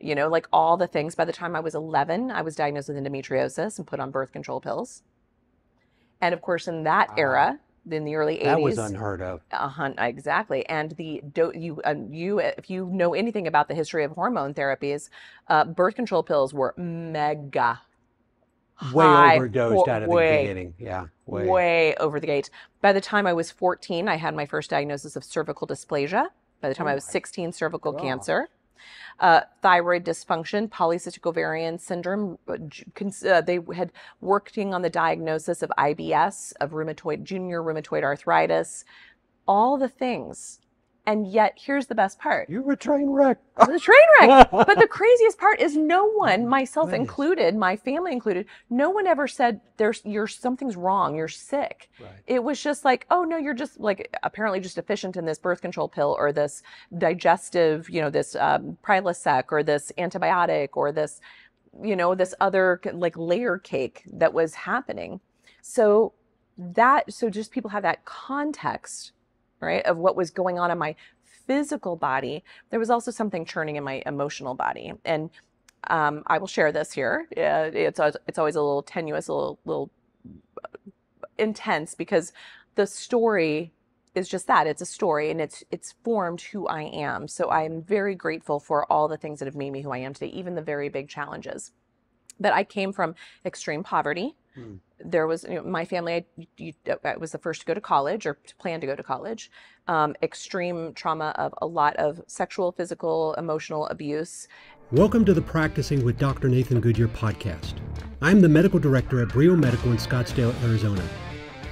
you know, like all the things. By the time I was 11, I was diagnosed with endometriosis and put on birth control pills. And of course, in that wow. era, in the early 80s, that was unheard of. Uh, exactly. And the do, you uh, you if you know anything about the history of hormone therapies, uh, birth control pills were mega. Way high, overdosed out of way, the beginning. Yeah. Way. way over the gate. By the time I was 14, I had my first diagnosis of cervical dysplasia. By the time oh I was 16, cervical God. cancer uh, thyroid dysfunction, polycystic ovarian syndrome. Uh, uh, they had working on the diagnosis of IBS, of rheumatoid, junior rheumatoid arthritis, all the things and yet, here's the best part. You were a train wreck. I was a train wreck. but the craziest part is no one, oh, myself included, my family included, no one ever said there's you're something's wrong, you're sick. Right. It was just like, oh no, you're just like apparently just deficient in this birth control pill or this digestive, you know, this um, Prilosec or this antibiotic or this, you know, this other like layer cake that was happening. So that so just people have that context right, of what was going on in my physical body, there was also something churning in my emotional body. And um, I will share this here. it's it's always a little tenuous, a little, little uh, intense because the story is just that it's a story and it's it's formed who I am. So I am very grateful for all the things that have made me who I am today, even the very big challenges. But I came from extreme poverty, Mm. There was you know, my family. I, you, I, was the first to go to college or to plan to go to college. Um, extreme trauma of a lot of sexual, physical, emotional abuse. Welcome to the Practicing with Dr. Nathan Goodyear podcast. I'm the medical director at Brio Medical in Scottsdale, Arizona.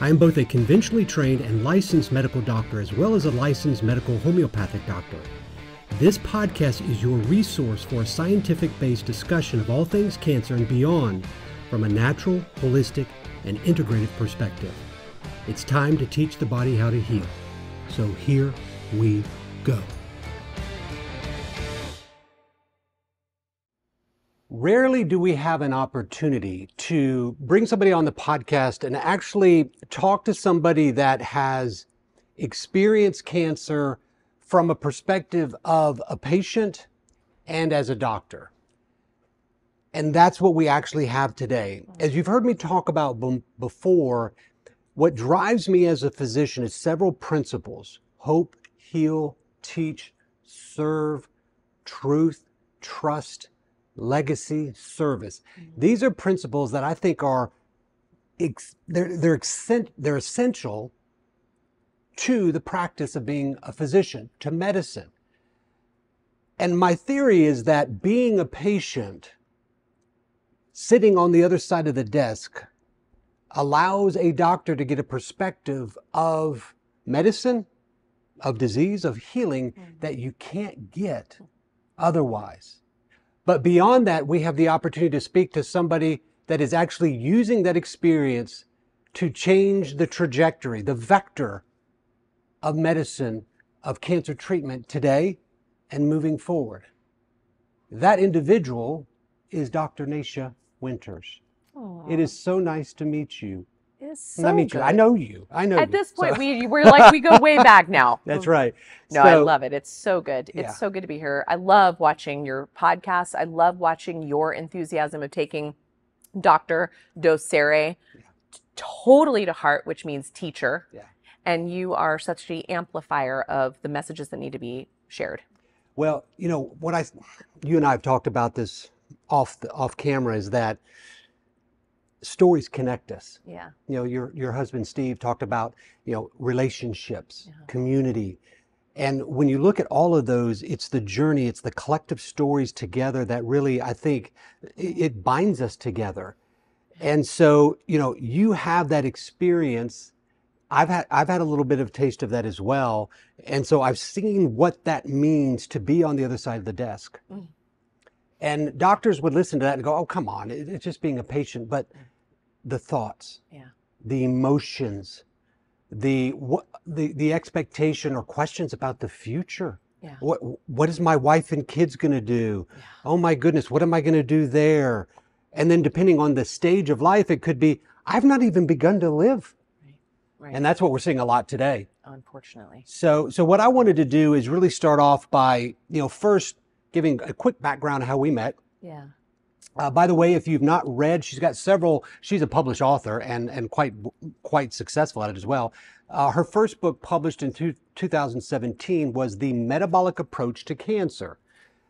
I am both a conventionally trained and licensed medical doctor as well as a licensed medical homeopathic doctor. This podcast is your resource for a scientific based discussion of all things cancer and beyond from a natural, holistic, and integrative perspective. It's time to teach the body how to heal. So here we go. Rarely do we have an opportunity to bring somebody on the podcast and actually talk to somebody that has experienced cancer from a perspective of a patient and as a doctor. And that's what we actually have today. As you've heard me talk about before, what drives me as a physician is several principles hope, heal, teach, serve, truth, trust, legacy, service. Mm-hmm. These are principles that I think are they're they're, they're essential to the practice of being a physician, to medicine. And my theory is that being a patient sitting on the other side of the desk allows a doctor to get a perspective of medicine, of disease, of healing mm-hmm. that you can't get otherwise. But beyond that, we have the opportunity to speak to somebody that is actually using that experience to change the trajectory, the vector of medicine, of cancer treatment today and moving forward. That individual is Dr. Nasha Winters. Aww. It is so nice to meet you. It's so Let me good. I know you. I know. At you. this point, so. we we're like we go way back now. That's right. No, so, I love it. It's so good. It's yeah. so good to be here. I love watching your podcast. I love watching your enthusiasm of taking Doctor Docere yeah. totally to heart, which means teacher. Yeah. And you are such the amplifier of the messages that need to be shared. Well, you know what I, you and I have talked about this off the, off camera is that stories connect us. Yeah. You know, your your husband Steve talked about, you know, relationships, uh-huh. community. And when you look at all of those, it's the journey, it's the collective stories together that really, I think, it binds us together. And so, you know, you have that experience. I've had I've had a little bit of taste of that as well. And so I've seen what that means to be on the other side of the desk. Mm. And doctors would listen to that and go, oh, come on, it's just being a patient. But mm. the thoughts, yeah. the emotions, the, what, the, the expectation or questions about the future. Yeah. What, what is my wife and kids going to do? Yeah. Oh my goodness, what am I going to do there? And then depending on the stage of life, it could be, I've not even begun to live. Right. Right. And that's what we're seeing a lot today. Unfortunately. So, so what I wanted to do is really start off by, you know, first giving a quick background how we met. Yeah. Uh, by the way, if you've not read, she's got several. She's a published author and and quite quite successful at it as well. Uh, her first book, published in two, 2017, was the Metabolic Approach to Cancer.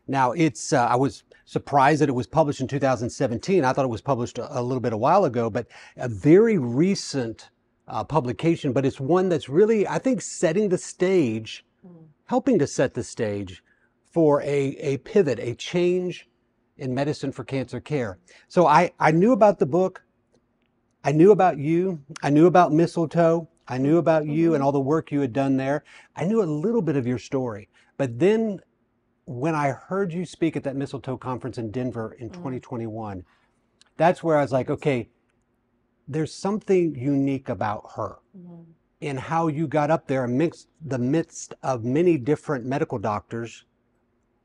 Now, it's uh, I was surprised that it was published in 2017. I thought it was published a, a little bit a while ago, but a very recent uh, publication. But it's one that's really I think setting the stage, mm. helping to set the stage for a, a pivot, a change in medicine for cancer care. So I, I knew about the book. I knew about you. I knew about mistletoe. I knew about you mm-hmm. and all the work you had done there. I knew a little bit of your story. But then when I heard you speak at that mistletoe conference in Denver in mm-hmm. 2021, that's where I was like, okay, there's something unique about her mm-hmm. in how you got up there amidst the midst of many different medical doctors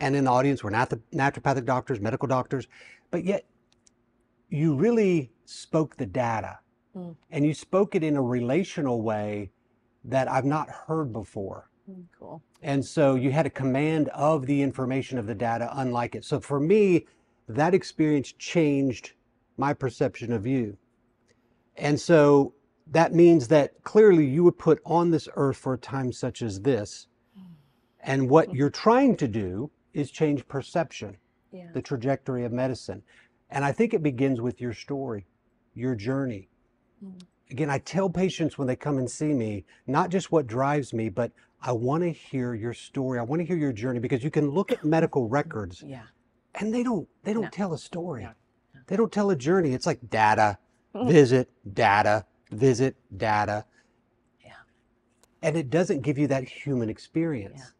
and in the audience were naturopathic doctors, medical doctors, but yet you really spoke the data mm. and you spoke it in a relational way that I've not heard before. Mm, cool. And so you had a command of the information of the data, unlike it. So for me, that experience changed my perception of you. And so that means that clearly you were put on this earth for a time such as this. Mm. And what mm. you're trying to do is change perception, yeah. the trajectory of medicine. And I think it begins with your story, your journey. Mm. Again, I tell patients when they come and see me, not just what drives me, but I want to hear your story. I want to hear your journey because you can look at medical records. Yeah. And they don't they don't no. tell a story. No. They don't tell a journey. It's like data, visit, data, visit, data. Yeah. And it doesn't give you that human experience. Yeah.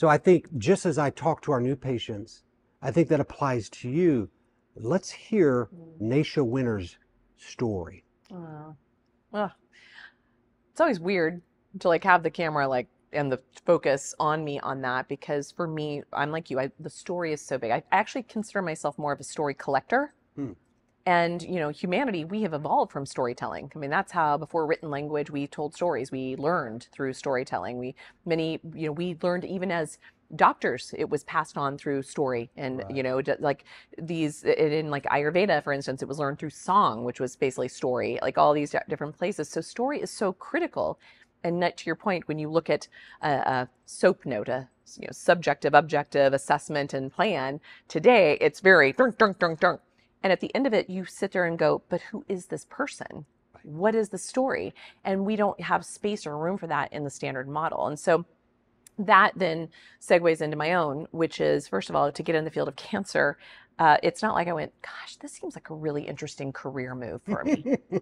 So I think just as I talk to our new patients, I think that applies to you. Let's hear mm. Nasha story. Oh, uh, it's always weird to like have the camera like and the focus on me on that because for me, I'm like you. I, the story is so big. I actually consider myself more of a story collector. Hmm and you know humanity we have evolved from storytelling i mean that's how before written language we told stories we learned through storytelling we many you know we learned even as doctors it was passed on through story and right. you know like these in like ayurveda for instance it was learned through song which was basically story like all these different places so story is so critical and to your point when you look at a, a soap note a you know subjective objective assessment and plan today it's very dunk dunk dunk dunk and at the end of it, you sit there and go, but who is this person? What is the story? And we don't have space or room for that in the standard model. And so that then segues into my own, which is first of all, to get in the field of cancer, uh, it's not like I went, gosh, this seems like a really interesting career move for me.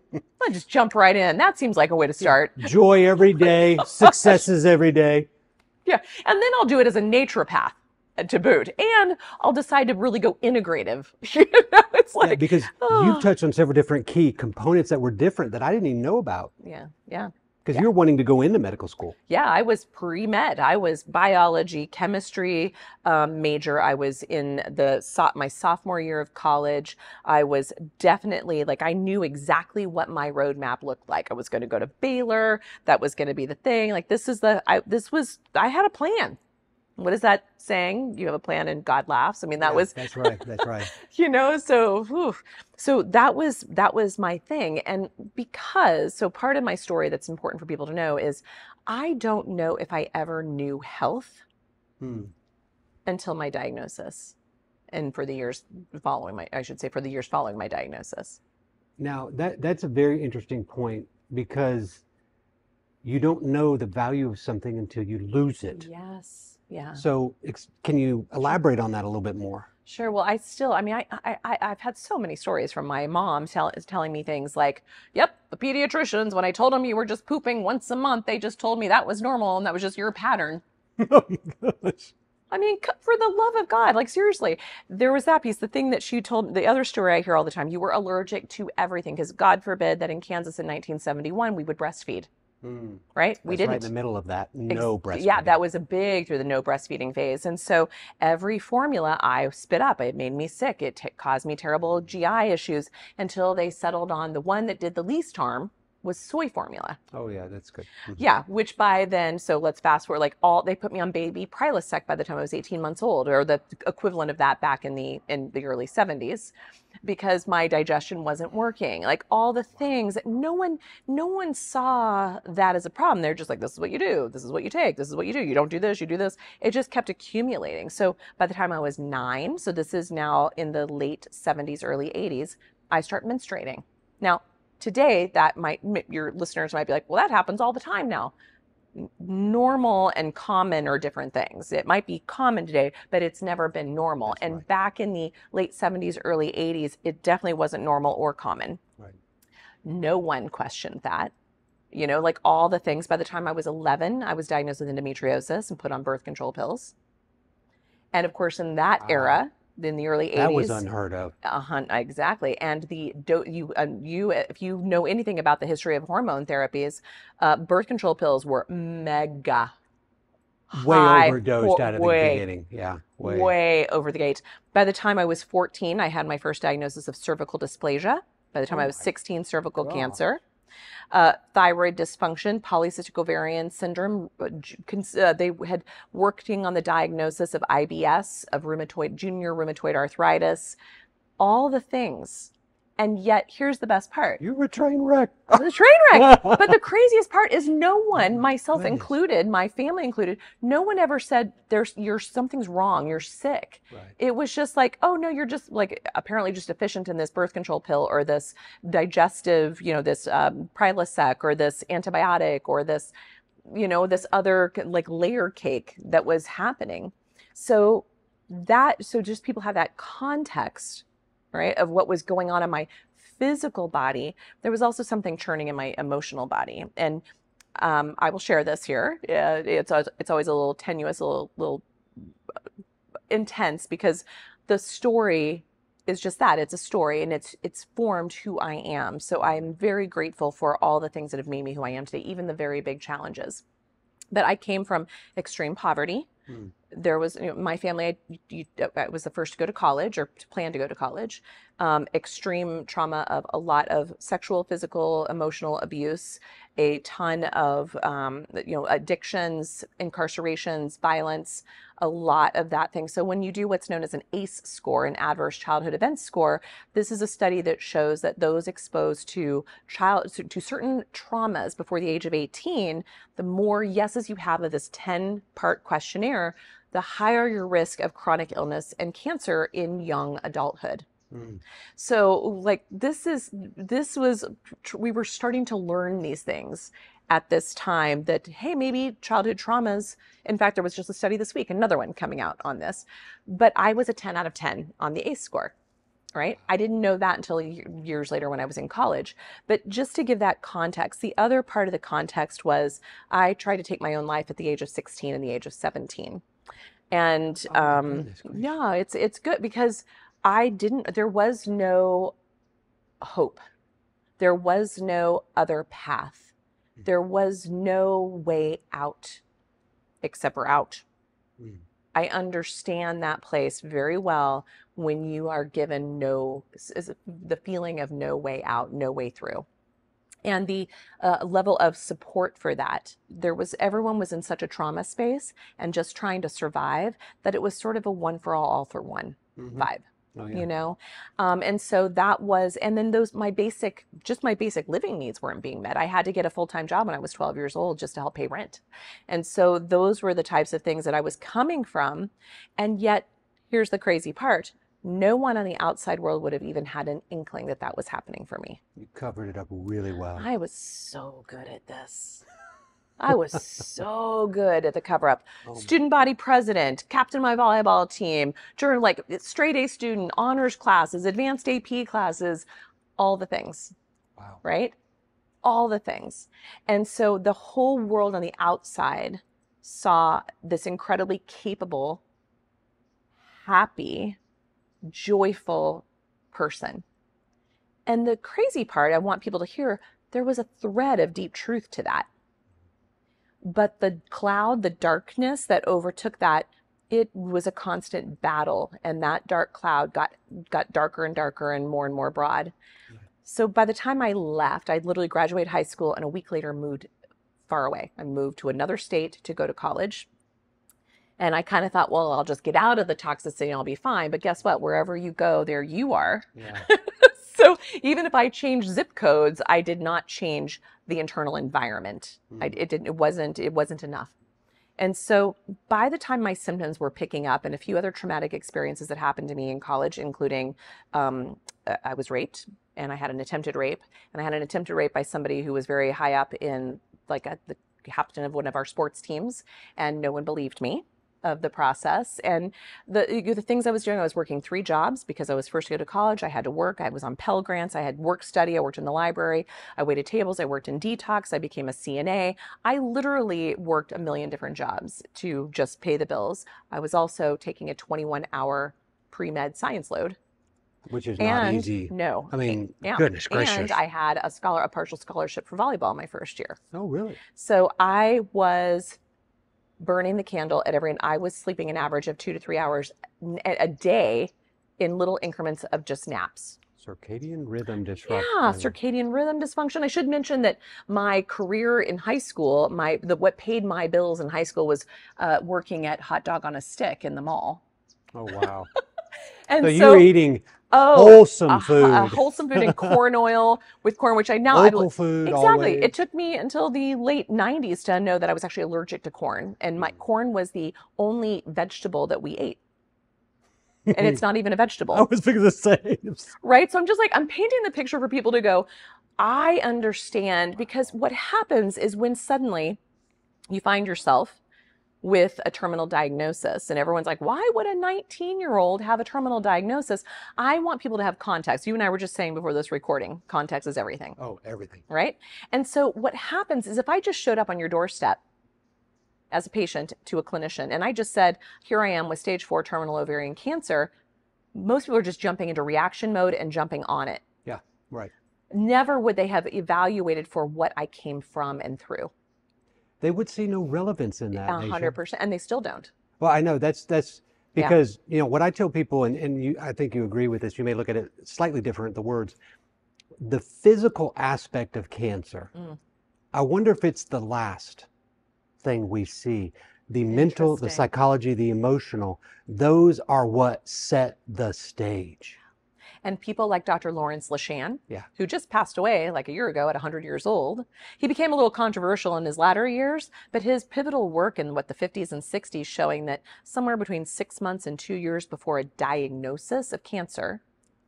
I just jump right in. That seems like a way to start. Joy every day, successes every day. Yeah. And then I'll do it as a naturopath to boot. And I'll decide to really go integrative. you know, it's like yeah, because oh. you've touched on several different key components that were different that I didn't even know about. Yeah, yeah. Because yeah. you're wanting to go into medical school. Yeah, I was pre med. I was biology, chemistry um, major. I was in the so- my sophomore year of college. I was definitely like I knew exactly what my roadmap looked like. I was going to go to Baylor. That was going to be the thing. Like this is the I, this was I had a plan what is that saying? You have a plan and God laughs. I mean, that yeah, was That's right. That's right. you know, so whew. so that was that was my thing and because so part of my story that's important for people to know is I don't know if I ever knew health hmm. until my diagnosis and for the years following my I should say for the years following my diagnosis. Now, that that's a very interesting point because you don't know the value of something until you lose it. Yes yeah. So can you elaborate on that a little bit more? Sure. Well, I still, I mean, I, I, I've had so many stories from my mom tell, telling me things like, yep, the pediatricians, when I told them you were just pooping once a month, they just told me that was normal and that was just your pattern. oh my gosh. I mean, for the love of God, like seriously, there was that piece. The thing that she told, the other story I hear all the time, you were allergic to everything because God forbid that in Kansas in 1971 we would breastfeed. Mm. Right? we didn't. Right in the middle of that no breastfeeding. Yeah, that was a big through the no breastfeeding phase. And so every formula I spit up, it made me sick. It t- caused me terrible GI issues until they settled on the one that did the least harm, was soy formula. Oh yeah, that's good. Mm-hmm. Yeah, which by then, so let's fast forward, like all they put me on baby Prilosec by the time I was 18 months old, or the equivalent of that back in the in the early 70s, because my digestion wasn't working. Like all the things that no one no one saw that as a problem. They're just like, this is what you do, this is what you take, this is what you do. You don't do this, you do this. It just kept accumulating. So by the time I was nine, so this is now in the late 70s, early 80s, I start menstruating. Now, today that might your listeners might be like well that happens all the time now normal and common are different things it might be common today but it's never been normal That's and right. back in the late 70s early 80s it definitely wasn't normal or common right. no one questioned that you know like all the things by the time i was 11 i was diagnosed with endometriosis and put on birth control pills and of course in that uh, era ah in the early 80s. That was unheard of. uh exactly. And the do, you uh, you if you know anything about the history of hormone therapies, uh, birth control pills were mega way high, overdosed out of way, the beginning. Yeah, way. way over the gate. By the time I was 14, I had my first diagnosis of cervical dysplasia. By the time oh I was 16, cervical God. cancer uh, thyroid dysfunction, polycystic ovarian syndrome. Uh, uh, they had working on the diagnosis of IBS, of rheumatoid, junior rheumatoid arthritis, all the things and yet, here's the best part. You were a train wreck. I was a train wreck. but the craziest part is no oh one, myself included, my family included, no one ever said there's you're something's wrong, you're sick. Right. It was just like, oh no, you're just like apparently just deficient in this birth control pill or this digestive, you know, this um, Prilosec or this antibiotic or this, you know, this other like layer cake that was happening. So that so just people have that context right, of what was going on in my physical body, there was also something churning in my emotional body. And um, I will share this here. it's it's always a little tenuous, a little, little uh, intense because the story is just that it's a story and it's it's formed who I am. So I'm very grateful for all the things that have made me who I am today, even the very big challenges. But I came from extreme poverty Mm. There was you know, my family. I, you, I, was the first to go to college or to plan to go to college. Um, extreme trauma of a lot of sexual, physical, emotional abuse, a ton of um, you know addictions, incarcerations, violence, a lot of that thing. So when you do what's known as an ACE score, an adverse childhood event score, this is a study that shows that those exposed to child to certain traumas before the age of 18, the more yeses you have of this 10-part questionnaire, the higher your risk of chronic illness and cancer in young adulthood. Mm. So like this is this was we were starting to learn these things at this time that hey maybe childhood traumas in fact there was just a study this week another one coming out on this but I was a 10 out of 10 on the ACE score right? I didn't know that until years later when I was in college. But just to give that context, the other part of the context was I tried to take my own life at the age of 16 and the age of 17. And oh, um, yeah, it's it's good because I didn't, there was no hope. There was no other path. Mm. There was no way out except for out. Mm. I understand that place very well when you are given no, the feeling of no way out, no way through. And the uh, level of support for that. There was, everyone was in such a trauma space and just trying to survive that it was sort of a one for all, all for one mm-hmm. vibe. Oh, yeah. You know, um, and so that was, and then those my basic, just my basic living needs weren't being met. I had to get a full time job when I was 12 years old just to help pay rent, and so those were the types of things that I was coming from, and yet here's the crazy part: no one on the outside world would have even had an inkling that that was happening for me. You covered it up really well. I was so good at this. I was so good at the cover up. Oh student body president, captain my volleyball team, during like eh, straight A student, honors classes, advanced AP classes, all the things. Wow. Right? All the things. And so the whole world on the outside saw this incredibly capable, happy, joyful person. And the crazy part, I want people to hear, there was a thread of deep truth to that but the cloud, the darkness that overtook that, it was a constant battle. And that dark cloud got, got darker and darker and more and more broad. So by the time I left, I literally graduated high school and a week later moved far away. I moved to another state to go to college. And I kind of thought, well, I'll just get out of the toxicity and I'll be fine. But guess what? Wherever you go, there you are. Yeah. so even if I changed zip codes, I did not change the internal environment. Mm. I, hmm. it didn't. It wasn't. It wasn't enough. And so by the time my symptoms were picking up, and a few other traumatic experiences that happened to me in college, including um, uh, I was raped and I had an attempted rape, and I had an attempted rape by somebody who was very high up in like a, the captain of one of our sports teams, and no one believed me of the process. And the, the things I was doing, I was working three jobs because I was first to go to college. I had to work. I was on Pell Grants. I had work study. I worked in the library. I waited tables. I worked in detox. I became a CNA. I literally worked a million different jobs to just pay the bills. I was also taking a 21 hour pre med science load which is and not easy. No, I mean, yeah. goodness gracious! And I had a scholar, a partial scholarship for volleyball my first year. Oh, really? So I was burning the candle at every, and I was sleeping an average of two to three hours a day in little increments of just naps. Circadian rhythm disruption. Yeah, circadian rhythm dysfunction. I should mention that my career in high school, my the, what paid my bills in high school was uh, working at Hot Dog on a Stick in the mall. Oh wow! and so, so you were eating Oh, wholesome a, food. A, wholesome food and corn oil with corn, which I now local I, food. Exactly. Always. It took me until the late '90s to know that I was actually allergic to corn, and my mm. corn was the only vegetable that we ate. And it's not even a vegetable. I was thinking the same. Right. So I'm just like I'm painting the picture for people to go. I understand because what happens is when suddenly you find yourself with a terminal diagnosis. And everyone's like, why would a 19 year old have a terminal diagnosis? I want people to have context. You and I were just saying before this recording, context is everything. Oh, everything. Right? And so what happens is if I just showed up on your doorstep as a patient to a clinician and I just said, here I am with stage four terminal ovarian cancer, most people are just jumping into reaction mode and jumping on it. Yeah, right. Never would they have evaluated for what I came from and through they would see no relevance in that. hundred percent, and they still don't. Well, I know that's that's because yeah. you know what I tell people, and and you, I think you agree with this. You may look at it slightly different. The words, the physical aspect of cancer. Mm. I wonder if it's the last thing we see. The mental, the psychology, the emotional, those are what set the stage. And people like Dr. Lawrence Lashan, yeah. who just passed away like a year ago at 100 years old, he became a little controversial in his latter years, but his pivotal work in what the 50s and 60s showing that somewhere between six months and two years before a diagnosis of cancer,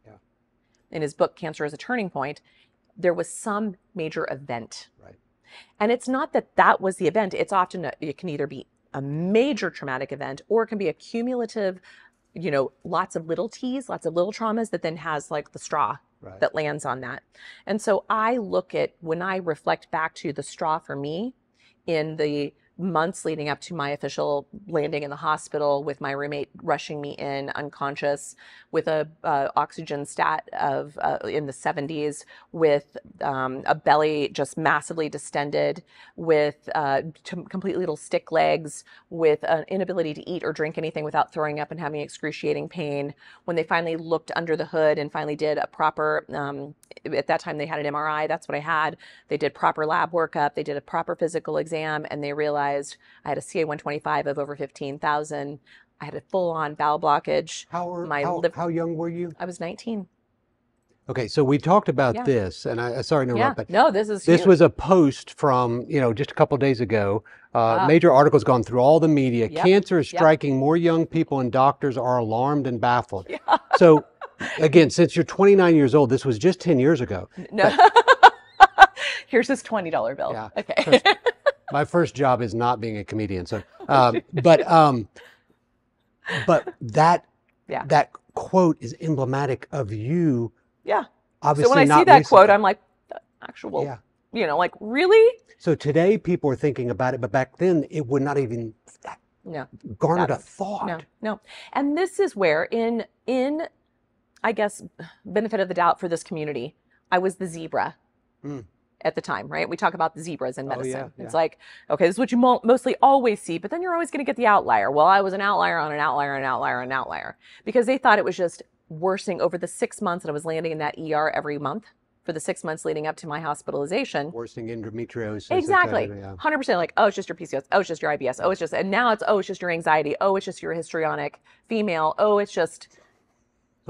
yeah. in his book Cancer as a Turning Point, there was some major event. Right. And it's not that that was the event. It's often, a, it can either be a major traumatic event or it can be a cumulative you know, lots of little T's, lots of little traumas that then has like the straw right. that lands on that. And so I look at when I reflect back to the straw for me in the months leading up to my official landing in the hospital with my roommate rushing me in unconscious with a uh, oxygen stat of uh, in the 70s with um, a belly just massively distended with uh, t- complete little stick legs with an inability to eat or drink anything without throwing up and having excruciating pain when they finally looked under the hood and finally did a proper um, at that time they had an mri that's what i had they did proper lab workup they did a proper physical exam and they realized hospitalized. I had a CA 125 of over 15,000. I had a full on bowel blockage. How, are, how, liver- how, young were you? I was 19. Okay, so we talked about yeah. this, and I uh, sorry to interrupt, yeah. but no, this is this huge. was a post from you know just a couple days ago. Uh, wow. Ah. Major articles gone through all the media. Yep. Cancer is striking yep. more young people, and doctors are alarmed and baffled. Yeah. So, again, since you're 29 years old, this was just 10 years ago. No. But, Here's this $20 bill. Yeah. Okay my first job is not being a comedian. So, um, but um, but that yeah. that quote is emblematic of you. Yeah. Obviously, so when I see that recently. quote, I'm like, actual. Yeah. You know, like really. So today, people are thinking about it, but back then, it would not even no garnered a thought. No, no. And this is where, in in, I guess, benefit of the doubt for this community, I was the zebra. Mm at the time, right? We talk about the zebras in medicine. Oh, yeah, yeah. It's like, okay, this is what you mo- mostly always see, but then you're always going to get the outlier. Well, I was an outlier on an outlier, an outlier, an outlier, because they thought it was just worsening over the six months that I was landing in that ER every month for the six months leading up to my hospitalization. Worsening endometriosis. Exactly. Cetera, yeah. 100% like, oh, it's just your PCOS. Oh, it's just your IBS. Oh, it's just, and now it's, oh, it's just your anxiety. Oh, it's just your histrionic female. Oh, it's just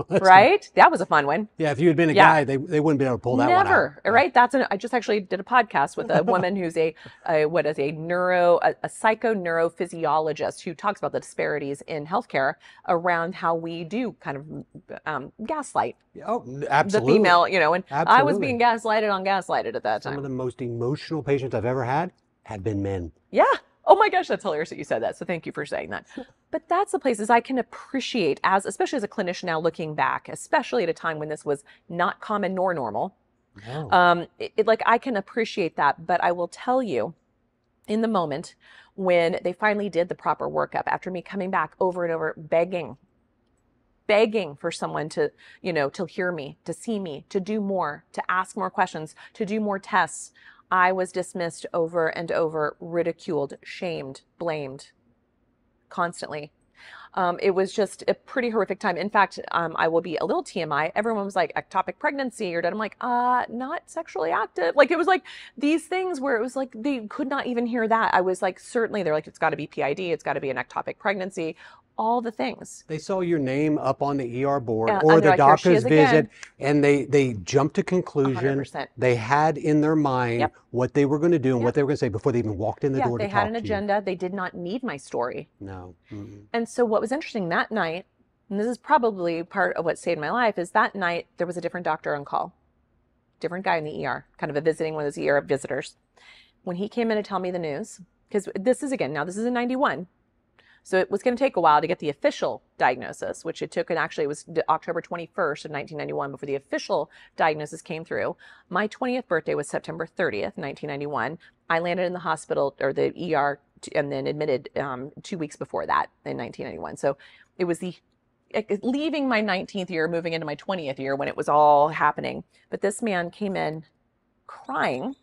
right? that was a fun one. Yeah, if you had been a yeah. guy, they, they wouldn't be able to pull that Never, one out. right? That's an, I just actually did a podcast with a woman who's a, a what is a neuro a, a psycho neurophysiologist who talks about the disparities in healthcare around how we do kind of um, gaslight. Oh, absolutely. The female, you know, and absolutely. I was being gaslighted on gaslighted at that time. Some of the most emotional patients I've ever had had been men. Yeah oh my gosh, that's hilarious that you said that. So thank you for saying that. But that's the places I can appreciate as, especially as a clinician now looking back, especially at a time when this was not common nor normal. No. Um, it, it, like I can appreciate that, but I will tell you, in the moment when they finally did the proper workup after me coming back over and over begging begging for someone to you know to hear me to see me to do more to ask more questions to do more tests I was dismissed over and over, ridiculed, shamed, blamed constantly. Um, it was just a pretty horrific time. In fact, um, I will be a little TMI. Everyone was like ectopic pregnancy or dead. I'm like, uh, not sexually active. Like it was like these things where it was like they could not even hear that. I was like, certainly they're like, it's got to be PID. It's got to be an ectopic pregnancy all the things. They saw your name up on the ER board or the like, doctor's visit, and they they jumped to conclusion. 100%. They had in their mind yep. what they were going to do and yep. what they were going to say before they even walked in the yeah, door. They had an agenda. They did not need my story. No. mm And so what was interesting that night, and this is probably part of what saved my life, is that night there was a different doctor on call, different guy in the ER, kind of a visiting one of those ER visitors. When he came in to tell me the news, because this is again now this is in 91 so it was going to take a while to get the official diagnosis, which it took, and actually it was October 21st of 1991 before the official diagnosis came through. My 20th birthday was September 30th, 1991. I landed in the hospital or the ER and then admitted um, two weeks before that in 1991. So it was the eh, eh, leaving my 19th year, moving into my 20th year when it was all happening. But this man came in crying,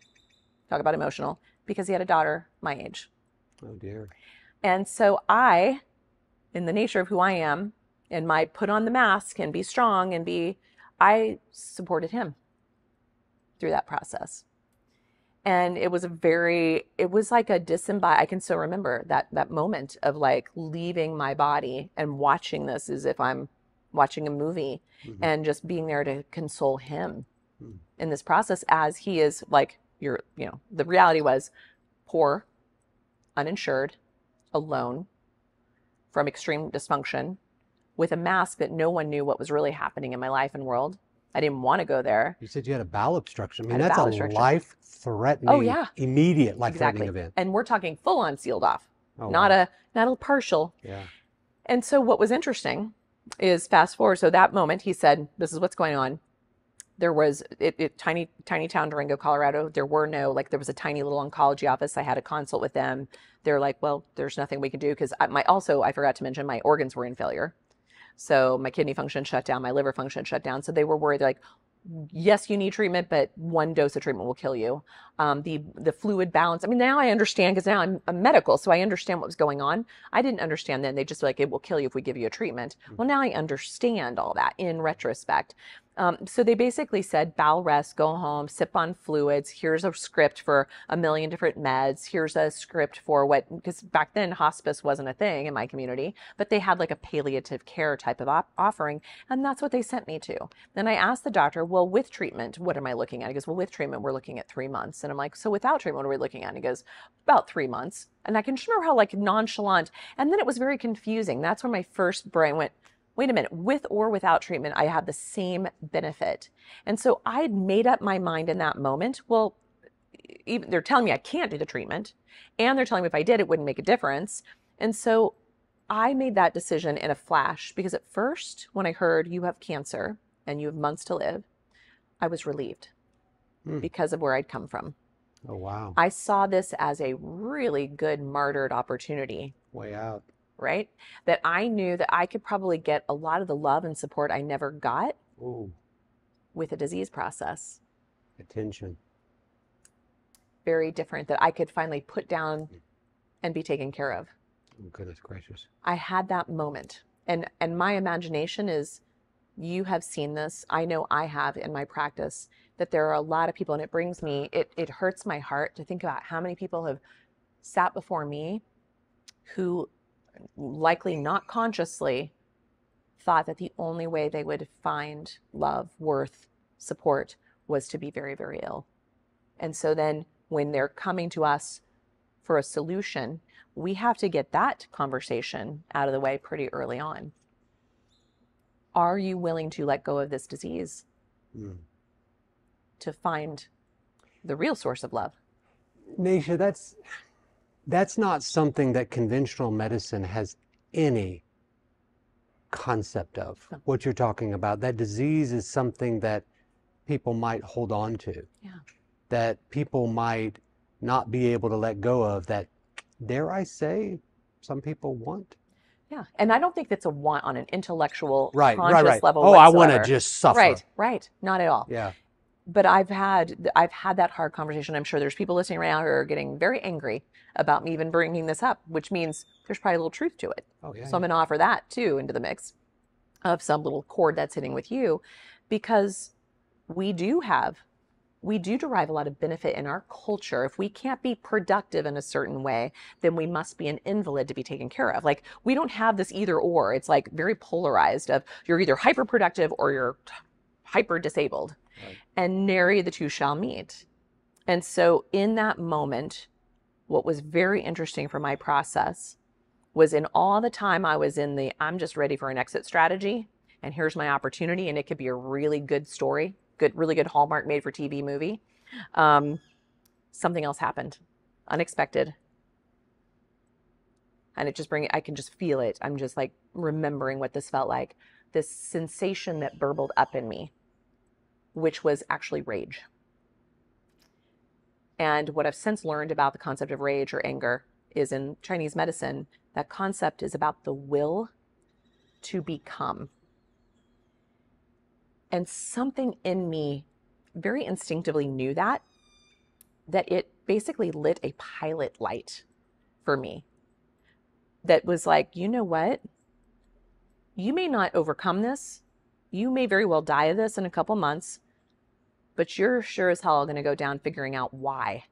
talk about emotional, because he had a daughter my age. Oh dear. And so I, in the nature of who I am, and my put on the mask and be strong and be, I supported him through that process. And it was a very, it was like a disembodied, I can still remember that, that moment of like leaving my body and watching this as if I'm watching a movie mm-hmm. and just being there to console him mm-hmm. in this process as he is like, you're, you know, the reality was poor, uninsured, alone, from extreme dysfunction, with a mask that no one knew what was really happening in my life and world. I didn't want to go there. You said you had a bowel obstruction. I mean, that's a, a life threatening, oh, yeah. immediate life threatening exactly. event. And we're talking full on sealed off, oh, not wow. a not a partial. Yeah. And so what was interesting is fast forward. So that moment, he said, This is what's going on there was it, it, tiny tiny town Durango, Colorado. There were no like there was a tiny little oncology office. I had a consult with them. They're like, well, there's nothing we can do because my also I forgot to mention my organs were in failure, so my kidney function shut down, my liver function shut down. So they were worried. like, yes, you need treatment, but one dose of treatment will kill you. Um, the the fluid balance. I mean, now I understand because now I'm, a medical, so I understand what was going on. I didn't understand then. They just like it will kill you if we give you a treatment. Mm-hmm. Well, now I understand all that in retrospect. Um, so they basically said, bowel rest, go home, sip on fluids. Here's a script for a million different meds. Here's a script for what, because back then hospice wasn't a thing in my community, but they had like a palliative care type of op- offering. And that's what they sent me to. Then I asked the doctor, well, with treatment, what am I looking at? He goes, well, with treatment, we're looking at three months. And I'm like, so without treatment, what are we looking at? And he goes, about three months. And I can remember how like nonchalant. And then it was very confusing. That's when my first brain went, wait a minute, with or without treatment, I have the same benefit. And so I'd made up my mind in that moment, well, even, they're telling me I can't do the treatment, and they're telling me if I did, it wouldn't make a difference. And so I made that decision in a flash because at first, when I heard you have cancer and you have months to live, I was relieved hmm. because of where I'd come from. Oh, wow. I saw this as a really good martyred opportunity. Way out right? That I knew that I could probably get a lot of the love and support I never got Ooh. with a disease process. Attention. Very different that I could finally put down mm. and be taken care of. Oh, goodness gracious. I had that moment. And and my imagination is you have seen this. I know I have in my practice that there are a lot of people and it brings me it it hurts my heart to think about how many people have sat before me who likely not consciously thought that the only way they would find love, worth, support was to be very, very ill. And so then when they're coming to us for a solution, we have to get that conversation out of the way pretty early on. Are you willing to let go of this disease mm. to find the real source of love? Nisha, that's that's not something that conventional medicine has any concept of what you're talking about that disease is something that people might hold on to yeah. that people might not be able to let go of that dare i say some people want yeah and i don't think that's a want on an intellectual right, conscious right, right. level oh whatsoever. i want to just suffer right right not at all yeah but I've had I've had that hard conversation. I'm sure there's people listening right now who are getting very angry about me even bringing this up, which means there's probably a little truth to it. Oh, yeah, so yeah. I'm going to offer that too into the mix of some little chord that's hitting with you, because we do have we do derive a lot of benefit in our culture. If we can't be productive in a certain way, then we must be an invalid to be taken care of. Like we don't have this either or. It's like very polarized of you're either hyper productive or you're hyper disabled and nary the two shall meet. And so in that moment, what was very interesting for my process was in all the time I was in the I'm just ready for an exit strategy and here's my opportunity and it could be a really good story, good really good Hallmark made for TV movie. Um, something else happened, unexpected, and it just bring I can just feel it. I'm just like remembering what this felt like, this sensation that burbled up in me which was actually rage. And what I've since learned about the concept of rage or anger is in Chinese medicine, that concept is about the will to become. And something in me very instinctively knew that, that it basically lit a pilot light for me that was like, you know what? You may not overcome this. You may very well die of this in a couple months, but you're sure as hell going to go down figuring out why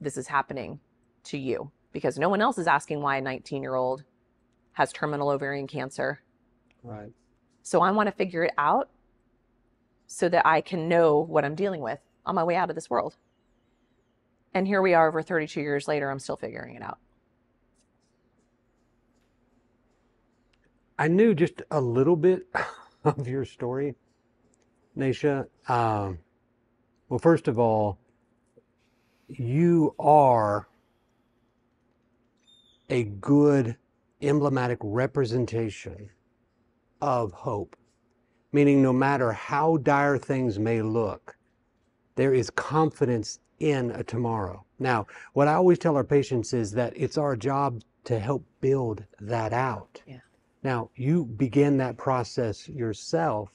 this is happening to you because no one else is asking why a 19 year old has terminal ovarian cancer. Right. So I want to figure it out so that I can know what I'm dealing with on my way out of this world. And here we are over 32 years later, I'm still figuring it out. I knew just a little bit of your story, Nisha. Um, well, first of all, you are a good emblematic representation of hope, meaning no matter how dire things may look, there is confidence in a tomorrow. Now, what I always tell our patients is that it's our job to help build that out. Yeah. Now, you begin that process yourself,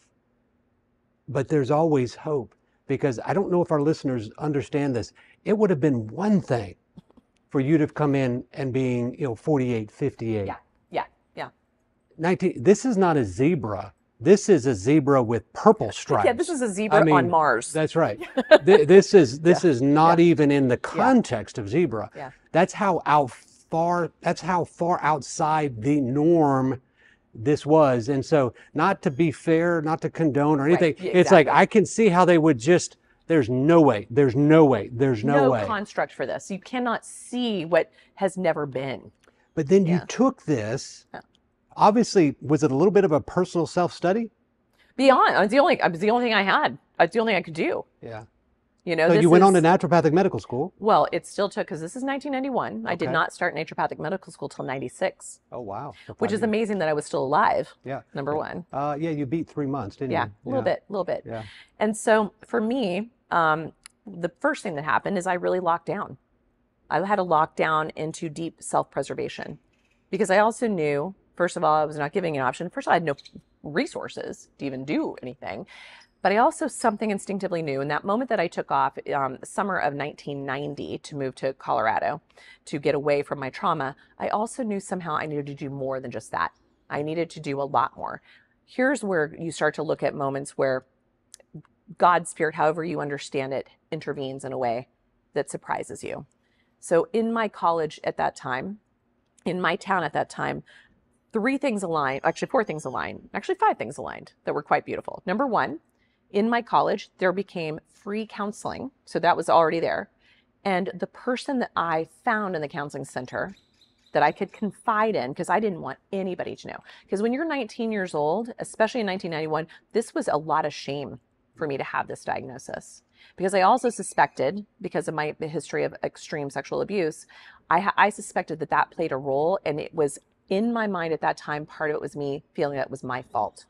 but there's always hope because I don't know if our listeners understand this. It would have been one thing for you to have come in and being, you know, 48, 58. Yeah, yeah, yeah. 19, this is not a zebra. This is a zebra with purple stripes. Yeah, this is a zebra I mean, on Mars. That's right. Th- this is this yeah, is not yeah. even in the context yeah. of zebra. Yeah. That's how out far that's how far outside the norm this was. And so, not to be fair, not to condone or anything, right. exactly. it's like I can see how they would just. There's no way. There's no way. There's no, no way. construct for this. You cannot see what has never been. But then yeah. you took this. Obviously, was it a little bit of a personal self study? Beyond, it's uh, the only. Uh, it was the only thing I had. It's the only thing I could do. Yeah. You know, so you went is, on to naturopathic medical school. Well, it still took because this is 1991. Okay. I did not start naturopathic medical school till 96. Oh wow! Which is amazing that I was still alive. Yeah. Number yeah. one. Uh, yeah, you beat three months, didn't yeah, you? Yeah, a little bit, a little bit. Yeah. And so for me, um, the first thing that happened is I really locked down. I had a lockdown into deep self-preservation because I also knew, first of all, I was not giving an option. First, all, I had no resources to even do anything. But I also something instinctively knew in that moment that I took off, um, summer of 1990, to move to Colorado to get away from my trauma. I also knew somehow I needed to do more than just that. I needed to do a lot more. Here's where you start to look at moments where God's spirit, however you understand it, intervenes in a way that surprises you. So, in my college at that time, in my town at that time, three things aligned, actually, four things aligned, actually, five things aligned that were quite beautiful. Number one, in my college, there became free counseling. So that was already there. And the person that I found in the counseling center that I could confide in, because I didn't want anybody to know. Because when you're 19 years old, especially in 1991, this was a lot of shame for me to have this diagnosis. Because I also suspected, because of my history of extreme sexual abuse, I, I suspected that that played a role. And it was in my mind at that time, part of it was me feeling that it was my fault.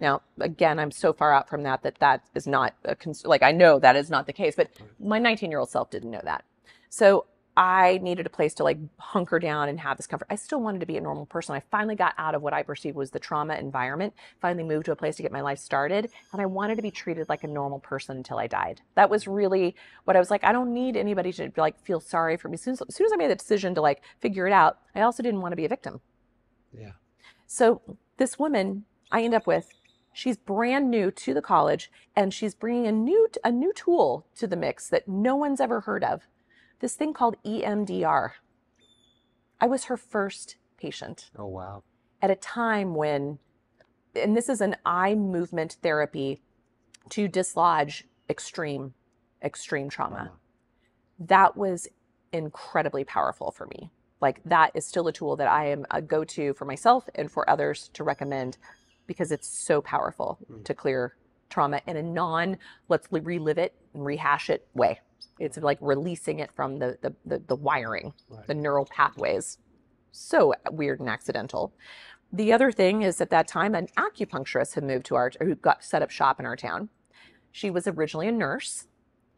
Now, again, I'm so far out from that that that is not a cons- like I know that is not the case, but my 19 year old self didn't know that. So I needed a place to like hunker down and have this comfort. I still wanted to be a normal person. I finally got out of what I perceived was the trauma environment, finally moved to a place to get my life started. And I wanted to be treated like a normal person until I died. That was really what I was like. I don't need anybody to like feel sorry for me. As soon as, as, soon as I made the decision to like figure it out, I also didn't want to be a victim. Yeah. So this woman I end up with She's brand new to the college and she's bringing a new a new tool to the mix that no one's ever heard of. This thing called EMDR. I was her first patient. Oh wow. At a time when and this is an eye movement therapy to dislodge extreme extreme trauma. Wow. Uh-huh. That was incredibly powerful for me. Like that is still a tool that I am a go-to for myself and for others to recommend because it's so powerful mm. to clear trauma in a non let's relive it and rehash it way. It's like releasing it from the the, the, the wiring, right. the neural pathways. So weird and accidental. The other thing is at that time an acupuncturist had moved to our who got set up shop in our town. She was originally a nurse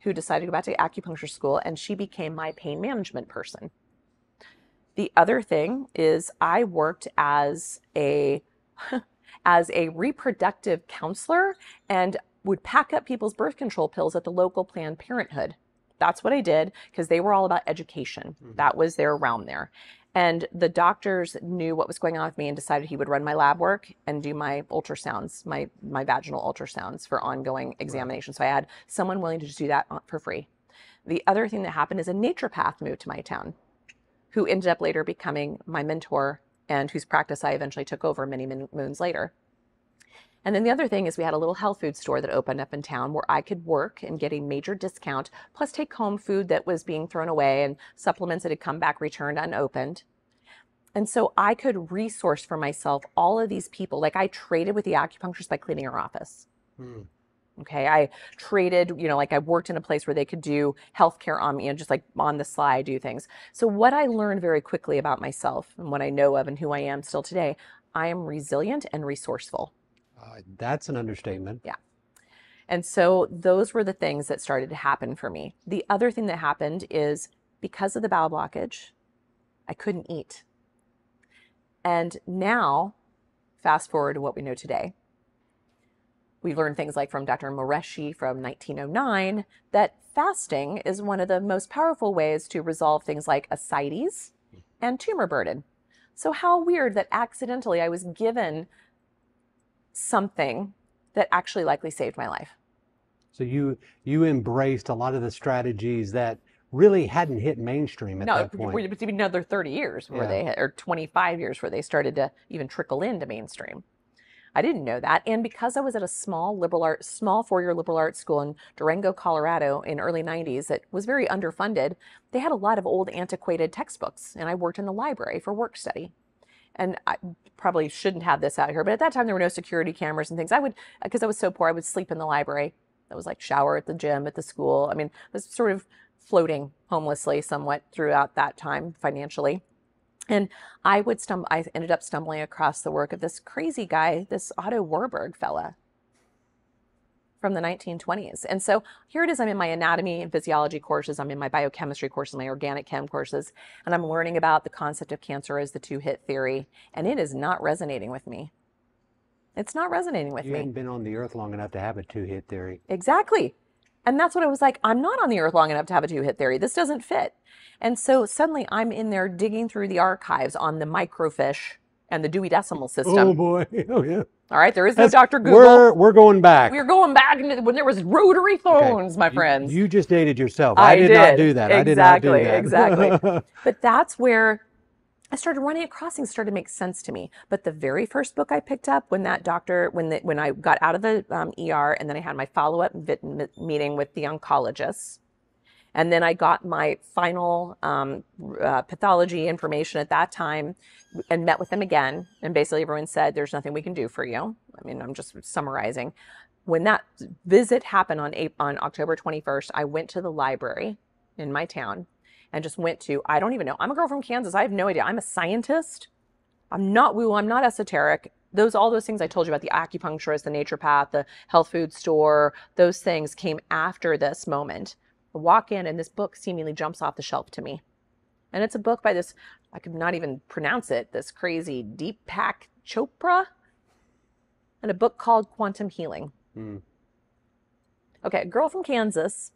who decided to go back to acupuncture school and she became my pain management person. The other thing is I worked as a as a reproductive counselor and would pack up people's birth control pills at the local Planned Parenthood. That's what I did because they were all about education. Mm-hmm. That was their realm there. And the doctors knew what was going on with me and decided he would run my lab work and do my ultrasounds, my, my vaginal ultrasounds for ongoing examination. Right. So I had someone willing to just do that for free. The other thing that happened is a naturopath moved to my town who ended up later becoming my mentor and whose practice I eventually took over many, moons later. And then the other thing is we had a little health food store that opened up in town where I could work and get a major discount, plus take home food that was being thrown away and supplements that had come back returned unopened. And so I could resource for myself all of these people. Like I traded with the acupuncturist by cleaning her office. Hmm. Okay, I traded, you know, like I worked in a place where they could do healthcare on me and just like on the sly do things. So, what I learned very quickly about myself and what I know of and who I am still today, I am resilient and resourceful. Uh, that's an understatement. Yeah. And so, those were the things that started to happen for me. The other thing that happened is because of the bowel blockage, I couldn't eat. And now, fast forward to what we know today We've learned things like from Dr. Moreshi from 1909 that fasting is one of the most powerful ways to resolve things like ascites and tumor burden. So, how weird that accidentally I was given something that actually likely saved my life. So you you embraced a lot of the strategies that really hadn't hit mainstream at no, that point. No, it was another 30 years where yeah. they or 25 years where they started to even trickle into mainstream. I didn't know that. And because I was at a small liberal art, small four-year liberal arts school in Durango, Colorado in early 90s that was very underfunded, they had a lot of old antiquated textbooks and I worked in the library for work study. And I probably shouldn't have this out here, but at that time there were no security cameras and things. I would, because I was so poor, I would sleep in the library. I was like shower at the gym, at the school. I mean, I was sort of floating homelessly somewhat throughout that time financially. And I would stumble, I ended up stumbling across the work of this crazy guy, this Otto Warburg fella from the 1920s. And so here it is. I'm in my anatomy and physiology courses. I'm in my biochemistry courses, my organic chem courses, and I'm learning about the concept of cancer as the two hit theory. And it is not resonating with me. It's not resonating with you me. You have not been on the earth long enough to have a two hit theory. Exactly. And that's what I was like, I'm not on the earth long enough to have a two hit theory. This doesn't fit. And so suddenly I'm in there digging through the archives on the microfish and the Dewey Decimal oh, System. Oh boy. Oh yeah. All right, there is That's, no Dr. Google. We're, we're going back. We're going back into when there was rotary phones, okay. my friends. You, you just dated yourself. I, I did, did, not do that. Exactly, I did not do that. Exactly. but that's where I started running at crossings started to make sense to me. But the very first book I picked up when that doctor, when the, when I got out of the um, ER and then I had my follow up meeting with the oncologist, and then I got my final um, uh, pathology information at that time and met with them again. And basically everyone said, there's nothing we can do for you. I mean, I'm just summarizing. When that visit happened on, on October 21st, I went to the library in my town and just went to, I don't even know. I'm a girl from Kansas. I have no idea. I'm a scientist. I'm not woo. I'm not esoteric. Those, all those things I told you about the acupuncturist, the nature path the health food store, those things came after this moment. I walk in and this book seemingly jumps off the shelf to me. And it's a book by this, I could not even pronounce it, this crazy Deepak Chopra, and a book called Quantum Healing. Mm. Okay, a girl from Kansas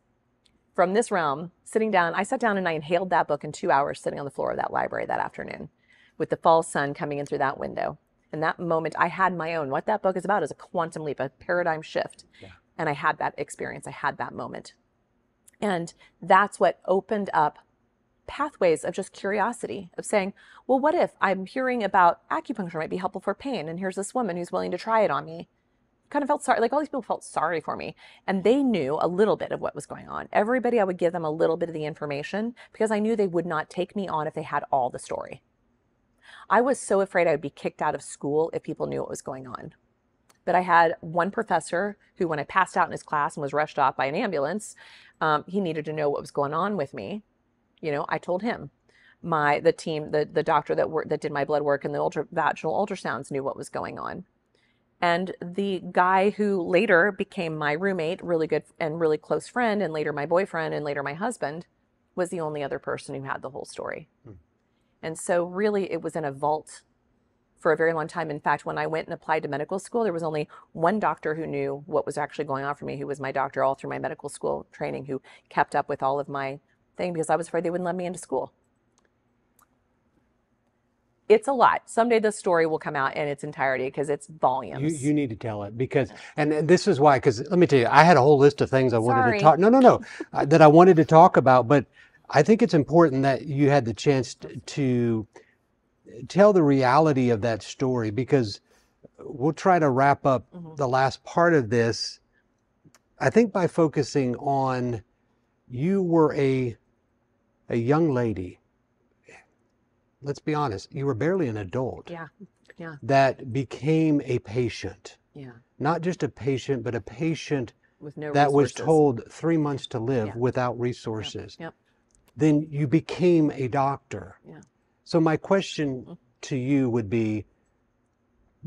from this realm, sitting down, I sat down and I inhaled that book in two hours sitting on the floor of that library that afternoon with the fall sun coming in through that window. And that moment, I had my own. What that book is about is a quantum leap, a paradigm shift. Yeah. And I had that experience, I had that moment. And that's what opened up pathways of just curiosity of saying, well, what if I'm hearing about acupuncture might be helpful for pain? And here's this woman who's willing to try it on me kind of felt sorry. Like all these people felt sorry for me. And they knew a little bit of what was going on. Everybody, I would give them a little bit of the information because I knew they would not take me on if they had all the story. I was so afraid I would be kicked out of school if people knew what was going on. But I had one professor who, when I passed out in his class and was rushed off by an ambulance, um, he needed to know what was going on with me. You know, I told him my the team the the doctor that worked that did my blood work and the ultra vaginal ultrasounds knew what was going on and the guy who later became my roommate, really good and really close friend, and later my boyfriend, and later my husband, was the only other person who had the whole story. Hmm. And so, really, it was in a vault for a very long time. In fact, when I went and applied to medical school, there was only one doctor who knew what was actually going on for me, who was my doctor all through my medical school training, who kept up with all of my thing because I was afraid they wouldn't let me into school it's a lot. Someday the story will come out in its entirety because it's volumes. You, you, need to tell it because, and this is why, because let me tell you, I had a whole list of things I wanted to talk. No, no, no, uh, that I wanted to talk about, but I think it's important that you had the chance to tell the reality of that story because we'll try to wrap up mm-hmm. the last part of this. I think by focusing on you were a a young lady let's be honest, you were barely an adult. Yeah. Yeah. That became a patient. Yeah. Not just a patient, but a patient with no that resources. was told three months to live yeah. without resources. Yep. yep. Then you became a doctor. Yeah. So my question mm-hmm. to you would be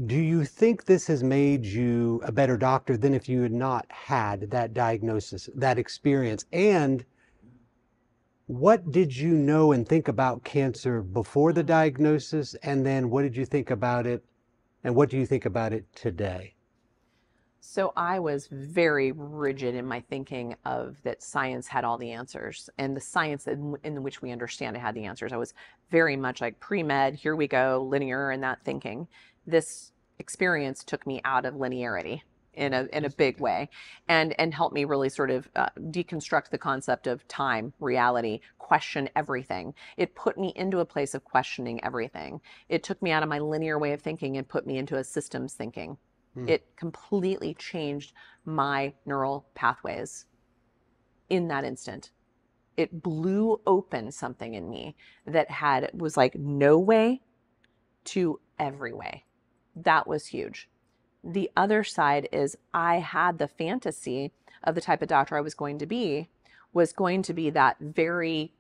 do you think this has made you a better doctor than if you had not had that diagnosis, that experience? And what did you know and think about cancer before the mm-hmm. diagnosis? And then what did you think about it? And what do you think about it today? So I was very rigid in my thinking of that science had all the answers and the science in, in which we understand it had the answers. I was very much like pre-med, here we go, linear and that thinking. This experience took me out of linearity in a in a big way, and and help me really sort of uh, deconstruct the concept of time, reality, question everything. It put me into a place of questioning everything. It took me out of my linear way of thinking and put me into a systems thinking. Mm. It completely changed my neural pathways in that instant. It blew open something in me that had was like no way to every way. That was huge. The other side is I had the fantasy of the type of doctor I was going to be was going to be that very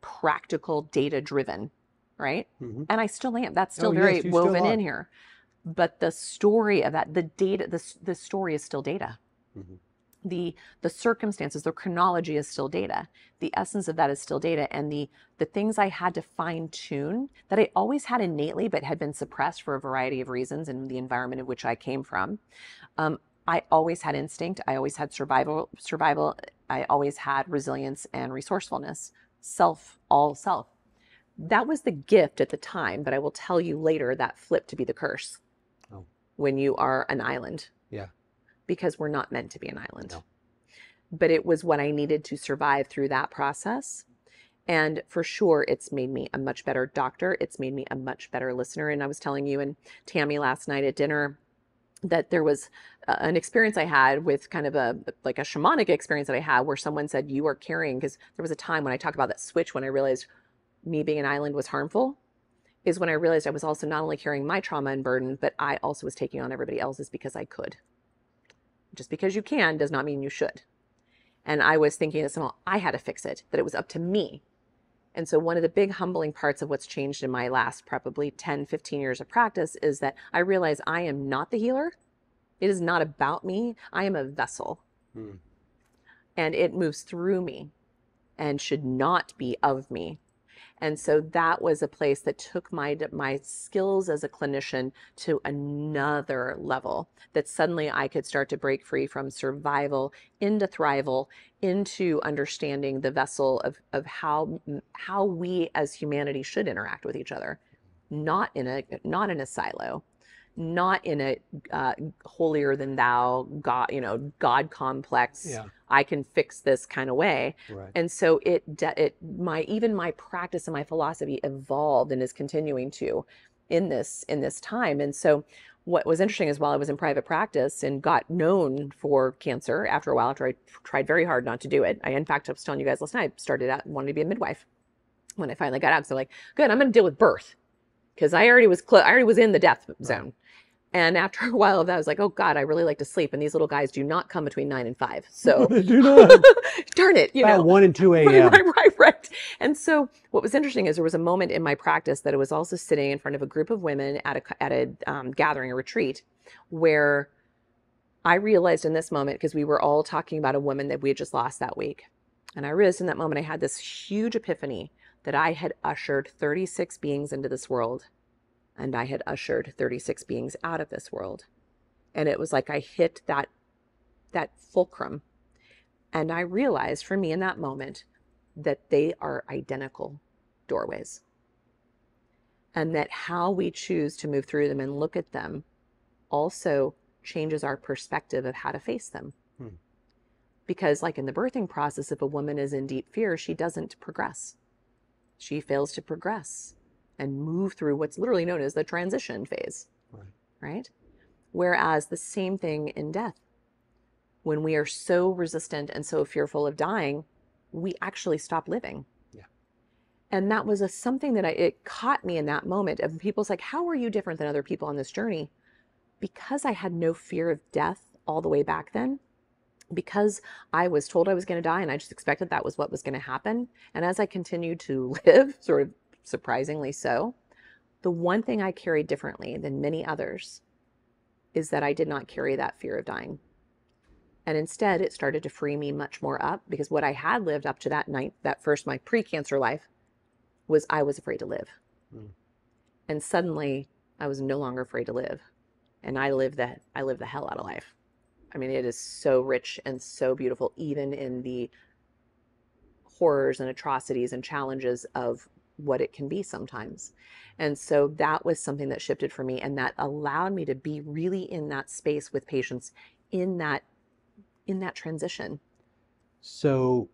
practical, data driven, right? Mm-hmm. And I still am. That's still oh, very yes, woven still in here. But the story of that, the data, the, the story is still data. Mm-hmm the the circumstances the chronology is still data the essence of that is still data and the the things i had to fine tune that i always had innately but had been suppressed for a variety of reasons in the environment in which i came from um, i always had instinct i always had survival survival i always had resilience and resourcefulness self all self that was the gift at the time but i will tell you later that flipped to be the curse oh. when you are an island because we're not meant to be an island. No. But it was what I needed to survive through that process. And for sure, it's made me a much better doctor. It's made me a much better listener. And I was telling you and Tammy last night at dinner that there was uh, an experience I had with kind of a like a shamanic experience that I had where someone said, You are carrying, because there was a time when I talked about that switch when I realized me being an island was harmful is when I realized I was also not only carrying my trauma and burden, but I also was taking on everybody else's because I could. Just because you can does not mean you should. And I was thinking that somehow I had to fix it, that it was up to me. And so, one of the big humbling parts of what's changed in my last probably 10, 15 years of practice is that I realize I am not the healer. It is not about me. I am a vessel. Hmm. And it moves through me and should not be of me. And so that was a place that took my my skills as a clinician to another level that suddenly I could start to break free from survival into thrival into understanding the vessel of of how mm, how we as humanity should interact with each other not in a not in a silo not in a uh, holier than thou god you know god complex yeah. i can fix this kind of way right. and so it it my even my practice and my philosophy evolved and is continuing to in this in this time and so what was interesting is while i was in private practice and got known for cancer after a while after i tried very hard not to do it i in fact i was telling you guys last night I started out wanted to be a midwife when i finally got out so i like good i'm going to deal with birth because I already was close. I already was in the death zone. Right. And after a while of that, I was like, oh God, I really like to sleep. And these little guys do not come between nine and five. So they do not. darn it. You About know, one and 2 a.m. Right, right, right, right. And so what was interesting is there was a moment in my practice that I was also sitting in front of a group of women at a, at a um, gathering, a retreat, where I realized in this moment, because we were all talking about a woman that we had just lost that week. And I realized in that moment, I had this huge epiphany that I had ushered 36 beings into this world and I had ushered 36 beings out of this world. And it was like I hit that that fulcrum and I realized for me in that moment that they are identical doorways. And that how we choose to move through them and look at them also changes our perspective of how to face them. Hmm. Because, like in the birthing process, if a woman is in deep fear, she doesn't progress. She fails to progress and move through what's literally known as the transition phase, right? right? Whereas the same thing in death. When we are so resistant and so fearful of dying, we actually stop living. Yeah. And that was a, something that I, it caught me in that moment. of people's like, how are you different than other people on this journey? Because I had no fear of death all the way back then, because I was told I was going to die and I just expected that was what was going to happen. And as I continued to live, sort of surprisingly so. The one thing I carried differently than many others is that I did not carry that fear of dying. And instead, it started to free me much more up because what I had lived up to that night, that first, my pre cancer life, was I was afraid to live. Mm. And suddenly, I was no longer afraid to live. And I lived that, I lived the hell out of life. I mean, it is so rich and so beautiful, even in the horrors and atrocities and challenges of what it can be sometimes. And so that was something that shifted for me and that allowed me to be really in that space with patients in that in that transition. So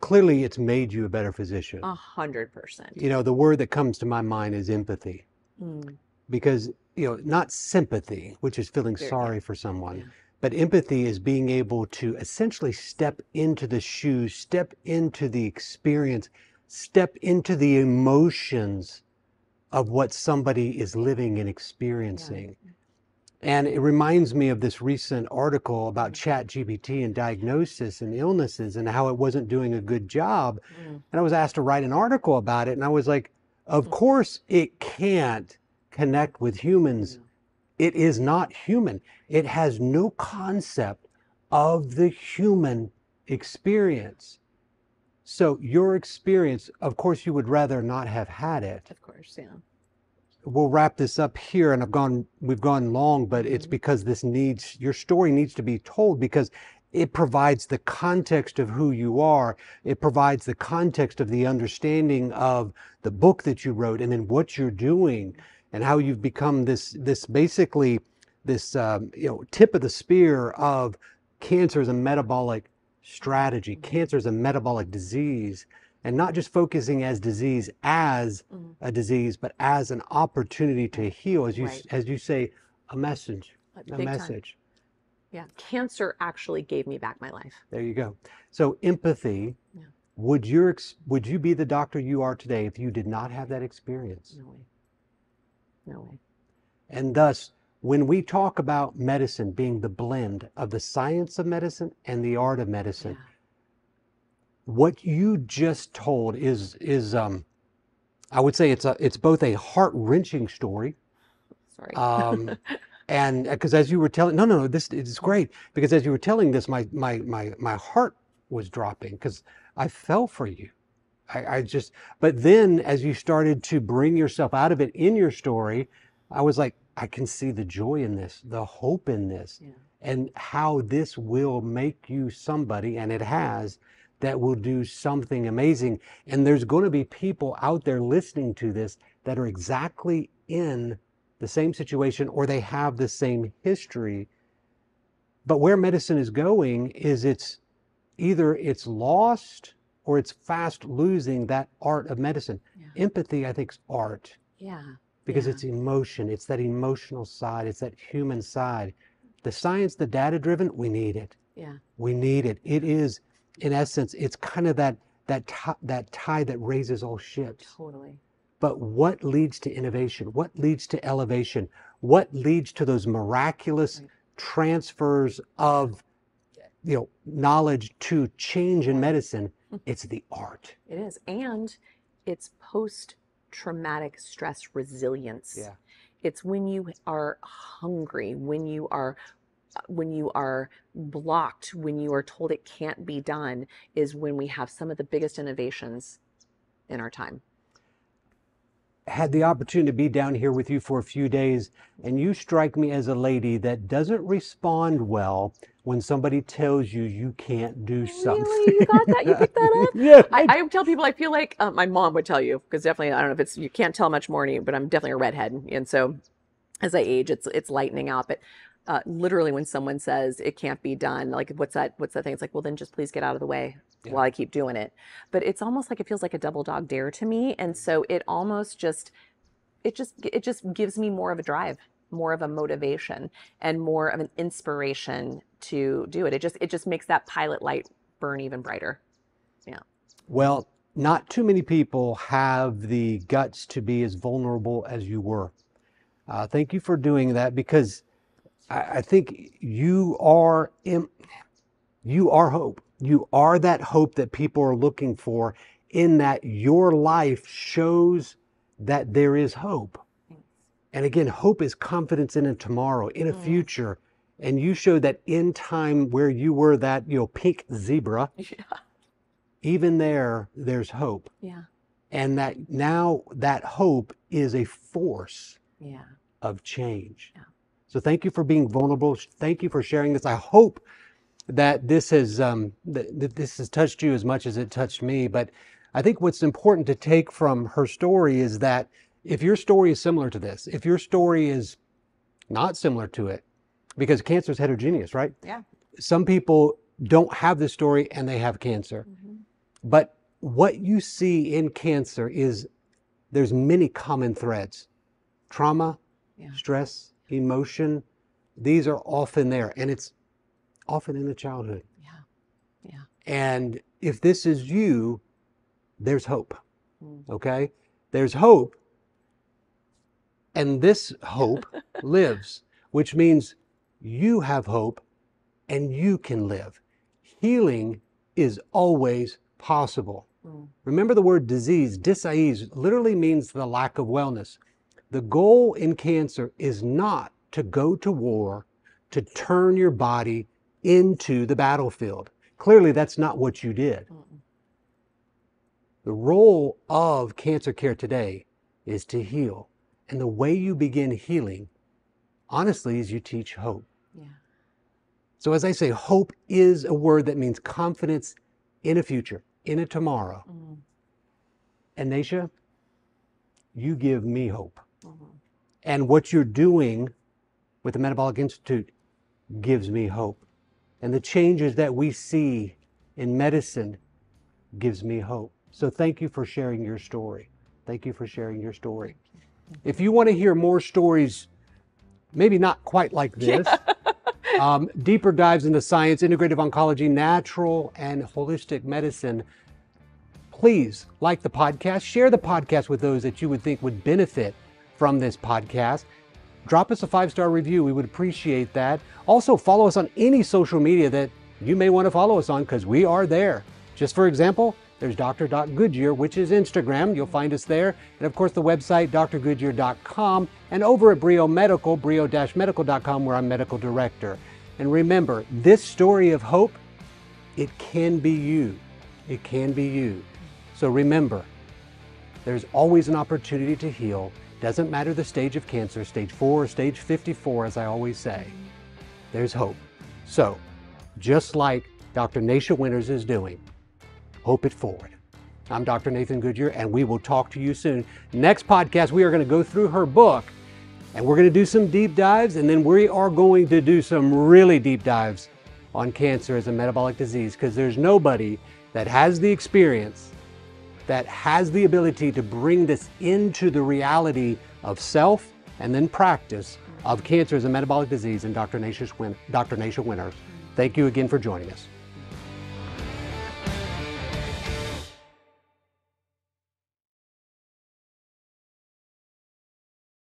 clearly it's made you a better physician. A hundred percent. You know, the word that comes to my mind is empathy. Mm. Because, you know, not sympathy, which is feeling sorry for someone. Yeah. But empathy is being able to essentially step into the shoes, step into the experience, step into the emotions of what somebody is living and experiencing. Yeah. And it reminds me of this recent article about mm-hmm. ChatGPT and diagnosis and illnesses and how it wasn't doing a good job. Mm. And I was asked to write an article about it. And I was like, of mm. course it can't connect with humans. Mm. It is not human. It has no concept of the human experience. So your experience, of course, you would rather not have had it. Of course, yeah. We'll wrap this up here, and I've gone. We've gone long, but mm-hmm. it's because this needs your story needs to be told because it provides the context of who you are. It provides the context of the understanding of the book that you wrote, and then what you're doing, mm-hmm. and how you've become this this basically this um, you know tip of the spear of cancer as a metabolic strategy. Mm-hmm. Cancer is a metabolic disease, and not just focusing as disease as mm-hmm. a disease, but as an opportunity to heal, as you right. as you say, a message, a, a message. Time. Yeah, cancer actually gave me back my life. There you go. So empathy. Yeah. Would your would you be the doctor you are today if you did not have that experience? No way. No way. And thus, when we talk about medicine being the blend of the science of medicine and the art of medicine, yeah. what you just told is is um, I would say it's a it's both a heart wrenching story. Sorry. Um, and because uh, as you were telling, no, no, no, this is great because as you were telling this, my my my my heart was dropping because I fell for you. I, I just, but then as you started to bring yourself out of it in your story, I was like, I can see the joy in this, the hope in this, yeah. and how this will make you somebody, and it has, that will do something amazing. And there's going to be people out there listening to this that are exactly in the same situation or they have the same history. But where medicine is going is it's either it's lost or it's fast losing that art of medicine. Yeah. Empathy, I think, is art. Yeah because yeah. it's emotion. It's that emotional side. It's that human side. The science, the data driven, we need it. Yeah. We need it. It is, in essence, it's kind of that that t- that tide that raises all ships. Totally. But what leads to innovation? What leads to elevation? What leads to those miraculous right. transfers of you know knowledge to change in medicine? It's the art. It is. And it's post traumatic stress resilience. Yeah. It's when you are hungry, when you are when you are blocked, when you are told it can't be done is when we have some of the biggest innovations in our time had the opportunity to be down here with you for a few days, and you strike me as a lady that doesn't respond well when somebody tells you you can't do something. Really? You got that? You picked that up? yeah. I, I, tell people I feel like uh, my mom would tell you because definitely I don't know if it's you can't tell much more, but I'm definitely a redhead, and so as I age, it's it's lightening out. But uh, literally, when someone says it can't be done, like what's that? What's that thing? It's like, well, then just please get out of the way yeah. while I keep doing it. But it's almost like it feels like a double dog dare to me. And so it almost just it just it just gives me more of a drive, more of a motivation and more of an inspiration to do it. It just it just makes that pilot light burn even brighter. Yeah. Well, not too many people have the guts to be as vulnerable as you were. Uh, thank you for doing that because I, I think you are Im- you are hope. You are that hope that people are looking for, in that your life shows that there is hope. And again, hope is confidence in a tomorrow, in a mm. future. And you showed that in time where you were that, you know, pink zebra, yeah. even there, there's hope. Yeah. And that now that hope is a force yeah. of change. Yeah. So thank you for being vulnerable. Thank you for sharing this. I hope that this has um, that this has touched you as much as it touched me. But I think what's important to take from her story is that if your story is similar to this, if your story is not similar to it, because cancer is heterogeneous, right? Yeah. Some people don't have this story and they have cancer, mm-hmm. but what you see in cancer is there's many common threads, trauma, yeah. stress, emotion. These are often there, and it's often in the childhood. Yeah. Yeah. And if this is you, there's hope. Mm-hmm. Okay? There's hope. And this hope lives, which means you have hope and you can live. Healing is always possible. Mm. Remember the word disease, disease literally means the lack of wellness. The goal in cancer is not to go to war, to turn your body into the battlefield. Clearly, that's not what you did. The role of cancer care today is to heal. And the way you begin healing, honestly, is you teach hope. Yeah. So, as I say, hope is a word that means confidence in a future, in a tomorrow. Mm-hmm. And Naisha, you give me hope. Mm-hmm. And what you're doing with the Metabolic Institute gives me hope and the changes that we see in medicine gives me hope. So thank you for sharing your story. Thank you for sharing your story. If you want to hear more stories, maybe not quite like this, yeah. um, deeper dives into science, integrative oncology, natural and holistic medicine, please like the podcast, share the podcast with those that you would think would benefit from this podcast drop us a five-star review. We would appreciate that. Also, follow us on any social media that you may want to follow us on because we are there. Just for example, there's dr.goodyear, which is Instagram. You'll find us there. And of course, the website, drgoodyear.com, and over at Brio Medical, brio-medical.com, where I'm medical director. And remember, this story of hope, it can be you. It can be you. So remember, there's always an opportunity to heal doesn't matter the stage of cancer, stage 4 or stage 54, as I always say, there's hope. So, just like Dr. Nasha Winters is doing, hope it forward. I'm Dr. Nathan Goodyear, and we will talk to you soon. Next podcast, we are going to go through her book, and we're going to do some deep dives, and then we are going to do some really deep dives on cancer as a metabolic disease because there's nobody that has the experience that has the ability to bring this into the reality of self and then practice of cancer as a metabolic disease and Dr. Nasha, Winner. Winter. Thank you again for joining us.